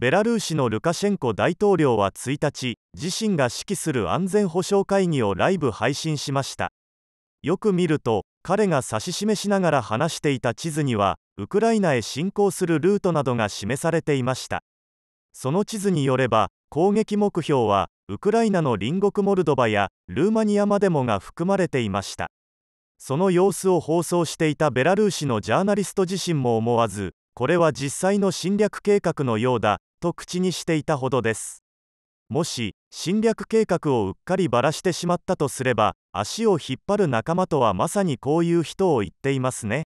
ベラルーシのルカシェンコ大統領は1日自身が指揮する安全保障会議をライブ配信しましたよく見ると彼が指し示しながら話していた地図にはウクライナへ侵攻するルートなどが示されていましたその地図によれば攻撃目標はウクライナの隣国モルドバやルーマニアまでもが含まれていましたその様子を放送していたベラルーシのジャーナリスト自身も思わずこれは実際の侵略計画のようだと口にしていたほどですもし侵略計画をうっかりばらしてしまったとすれば足を引っ張る仲間とはまさにこういう人を言っていますね